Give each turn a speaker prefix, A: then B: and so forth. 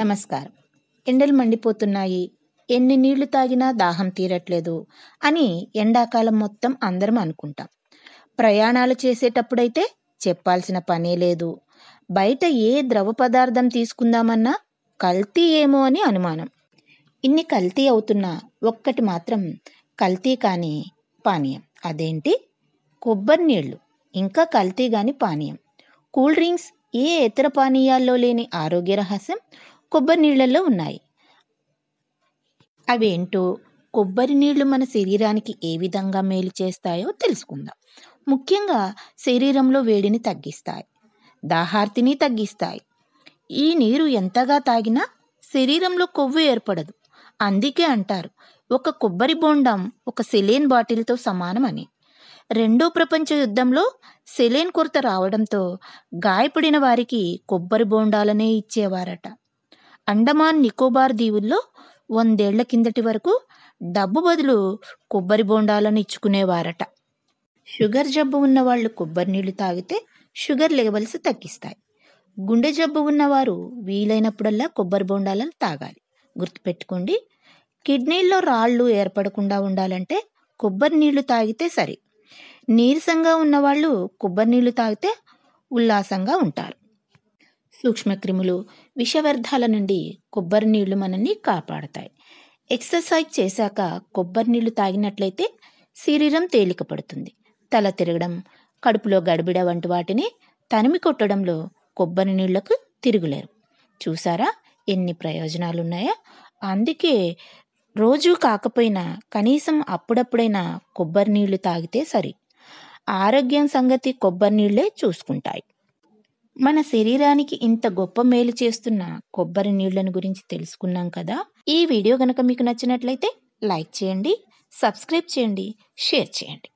A: నమస్కారం ఎండలు మండిపోతున్నాయి ఎన్ని నీళ్లు తాగినా దాహం తీరట్లేదు అని ఎండాకాలం మొత్తం అందరం అనుకుంటాం ప్రయాణాలు చేసేటప్పుడైతే చెప్పాల్సిన పనే లేదు బయట ఏ ద్రవ పదార్థం తీసుకుందామన్నా కల్తీ ఏమో అని అనుమానం ఇన్ని కల్తీ అవుతున్నా ఒక్కటి మాత్రం కల్తీ కాని పానీయం అదేంటి కొబ్బరి నీళ్లు ఇంకా కల్తీ కాని పానీయం కూల్ డ్రింక్స్ ఏ ఇతర పానీయాల్లో లేని ఆరోగ్య రహస్యం కొబ్బరి నీళ్ళల్లో ఉన్నాయి అవేంటో కొబ్బరి నీళ్లు మన శరీరానికి ఏ విధంగా మేలు చేస్తాయో తెలుసుకుందాం ముఖ్యంగా శరీరంలో వేడిని తగ్గిస్తాయి దాహార్తిని తగ్గిస్తాయి ఈ నీరు ఎంతగా తాగినా శరీరంలో కొవ్వు ఏర్పడదు అందుకే అంటారు ఒక కొబ్బరి బోండం ఒక సెలేన్ బాటిల్తో సమానమని రెండో ప్రపంచ యుద్ధంలో సెలేన్ కొరత రావడంతో గాయపడిన వారికి కొబ్బరి బోండాలనే ఇచ్చేవారట అండమాన్ నికోబార్ దీవుల్లో వందేళ్ల కిందటి వరకు డబ్బు బదులు కొబ్బరి బోండాలను ఇచ్చుకునేవారట షుగర్ జబ్బు ఉన్న వాళ్ళు కొబ్బరి నీళ్లు తాగితే షుగర్ లెవెల్స్ తగ్గిస్తాయి గుండె జబ్బు ఉన్నవారు వీలైనప్పుడల్లా కొబ్బరి బోండాలను తాగాలి గుర్తుపెట్టుకోండి కిడ్నీల్లో రాళ్ళు ఏర్పడకుండా ఉండాలంటే కొబ్బరి నీళ్లు తాగితే సరే నీరసంగా ఉన్నవాళ్ళు కొబ్బరి నీళ్లు తాగితే ఉల్లాసంగా ఉంటారు సూక్ష్మక్రిములు విషవ్యర్థాల నుండి కొబ్బరి నీళ్లు మనల్ని కాపాడతాయి ఎక్సర్సైజ్ చేశాక కొబ్బరి నీళ్లు తాగినట్లయితే శరీరం తేలిక పడుతుంది తల తిరగడం కడుపులో గడిబిడ వంటి వాటిని తనిమి కొట్టడంలో కొబ్బరి నీళ్లకు తిరుగులేరు చూసారా ఎన్ని ప్రయోజనాలు ఉన్నాయో అందుకే రోజు కాకపోయినా కనీసం అప్పుడప్పుడైనా కొబ్బరి నీళ్లు తాగితే సరి ఆరోగ్యం సంగతి కొబ్బరి నీళ్లే చూసుకుంటాయి మన శరీరానికి ఇంత గొప్ప మేలు చేస్తున్న కొబ్బరి నీళ్లను గురించి తెలుసుకున్నాం కదా ఈ వీడియో గనక మీకు నచ్చినట్లయితే లైక్ చేయండి సబ్స్క్రైబ్ చేయండి షేర్ చేయండి